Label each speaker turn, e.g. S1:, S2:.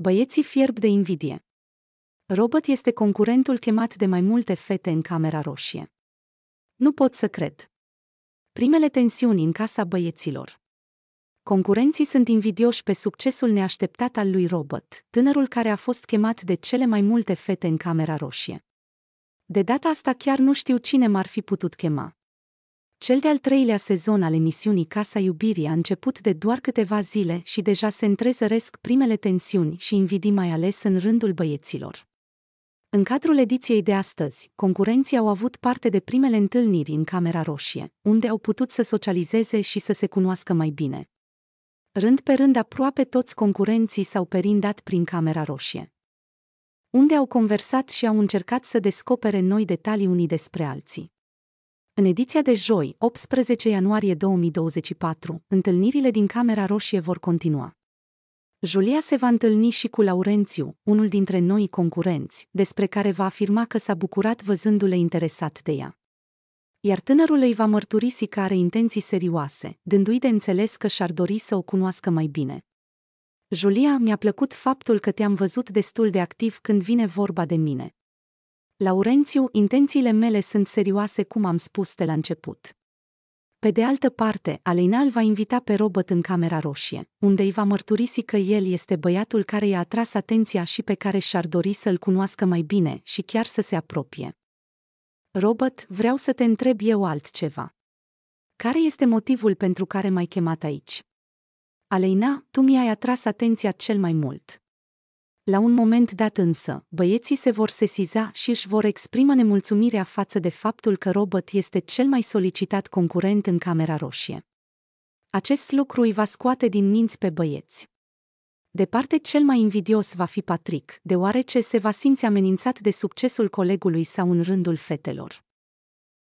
S1: Băieții fierb de invidie. Robot este concurentul chemat de mai multe fete în camera roșie. Nu pot să cred. Primele tensiuni în casa băieților. Concurenții sunt invidioși pe succesul neașteptat al lui Robot, tânărul care a fost chemat de cele mai multe fete în camera roșie. De data asta chiar nu știu cine m-ar fi putut chema. Cel de-al treilea sezon al emisiunii Casa Iubirii a început de doar câteva zile și deja se întrezăresc primele tensiuni și invidii mai ales în rândul băieților. În cadrul ediției de astăzi, concurenții au avut parte de primele întâlniri în Camera Roșie, unde au putut să socializeze și să se cunoască mai bine. Rând pe rând, aproape toți concurenții s-au perindat prin Camera Roșie, unde au conversat și au încercat să descopere noi detalii unii despre alții. În ediția de joi, 18 ianuarie 2024, întâlnirile din Camera Roșie vor continua. Julia se va întâlni și cu Laurențiu, unul dintre noi concurenți, despre care va afirma că s-a bucurat văzându-le interesat de ea. Iar tânărul îi va mărturisi că are intenții serioase, dându-i de înțeles că și-ar dori să o cunoască mai bine. Julia, mi-a plăcut faptul că te-am văzut destul de activ când vine vorba de mine, Laurențiu, intențiile mele sunt serioase cum am spus de la început. Pe de altă parte, Aleinal va invita pe Robert în Camera Roșie, unde îi va mărturisi că el este băiatul care i-a atras atenția și pe care și-ar dori să-l cunoască mai bine și chiar să se apropie. Robert, vreau să te întreb eu altceva. Care este motivul pentru care m-ai chemat aici? Aleina, tu mi-ai atras atenția cel mai mult. La un moment dat însă, băieții se vor sesiza și își vor exprima nemulțumirea față de faptul că Robot este cel mai solicitat concurent în Camera Roșie. Acest lucru îi va scoate din minți pe băieți. Departe cel mai invidios va fi Patrick, deoarece se va simți amenințat de succesul colegului sau în rândul fetelor.